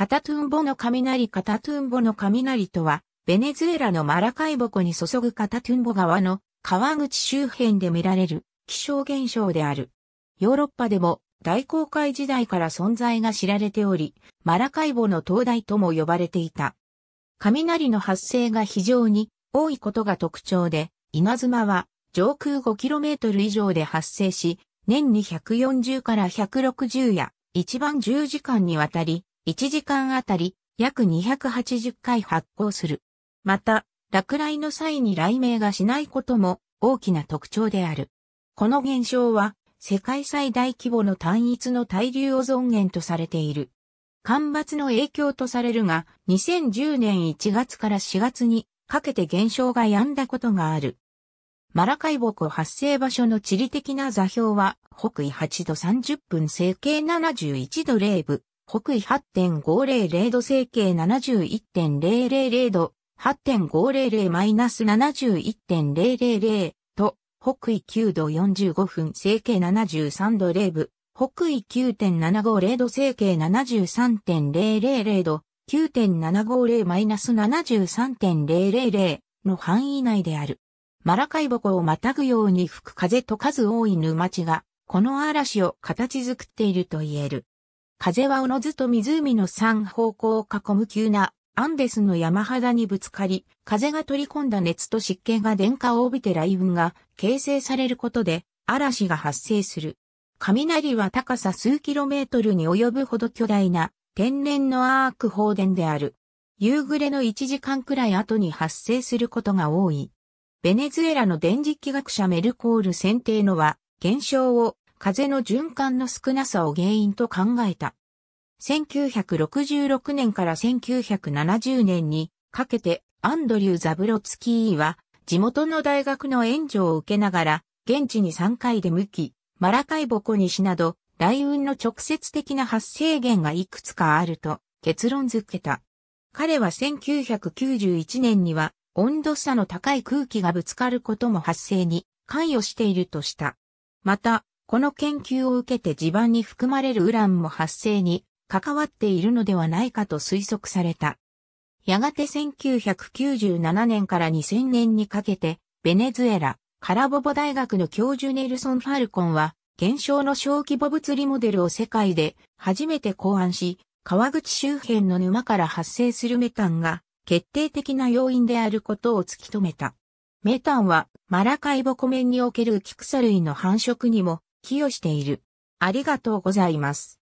カタトゥンボの雷カタトゥンボの雷とは、ベネズエラのマラカイボ湖に注ぐカタトゥンボ川の川口周辺で見られる気象現象である。ヨーロッパでも大航海時代から存在が知られており、マラカイボの灯台とも呼ばれていた。雷の発生が非常に多いことが特徴で、稲妻は上空 5km 以上で発生し、年に140から160や一番10時間にわたり1時間あたり約280回発光する。また、落雷の際に雷鳴がしないことも大きな特徴である。この現象は世界最大規模の単一の対流オゾン源とされている。干ばつの影響とされるが、2010年1月から4月にかけて現象が止んだことがある。マラカイボ湖発生場所の地理的な座標は、北緯8度30分、西経71度0分、北緯8.500度整形71.000度、8.500-71.000と、北緯9度45分整形73度0部北緯9.750度整形73.000度、9.750-73.000の範囲内である。マラカイボ湖をまたぐように吹く風と数多い沼地が、この嵐を形作っていると言える。風はおのずと湖の三方向を囲む急なアンデスの山肌にぶつかり、風が取り込んだ熱と湿気が電荷を帯びて雷雲が形成されることで嵐が発生する。雷は高さ数キロメートルに及ぶほど巨大な天然のアーク放電である。夕暮れの1時間くらい後に発生することが多い。ベネズエラの電磁気学者メルコール選定のは、現象を風の循環の少なさを原因と考えた。1966年から1970年にかけてアンドリュー・ザブロツキーは地元の大学の援助を受けながら現地に3回で向き、マラカイボコ西など雷雲の直接的な発生源がいくつかあると結論づけた。彼は1991年には温度差の高い空気がぶつかることも発生に関与しているとした。また、この研究を受けて地盤に含まれるウランも発生に関わっているのではないかと推測された。やがて1997年から2000年にかけて、ベネズエラ、カラボボ大学の教授ネルソン・ファルコンは、現象の小規模物理モデルを世界で初めて考案し、川口周辺の沼から発生するメタンが決定的な要因であることを突き止めた。メタンはマラカイボ湖面におけるキクサ類の繁殖にも寄与している。ありがとうございます。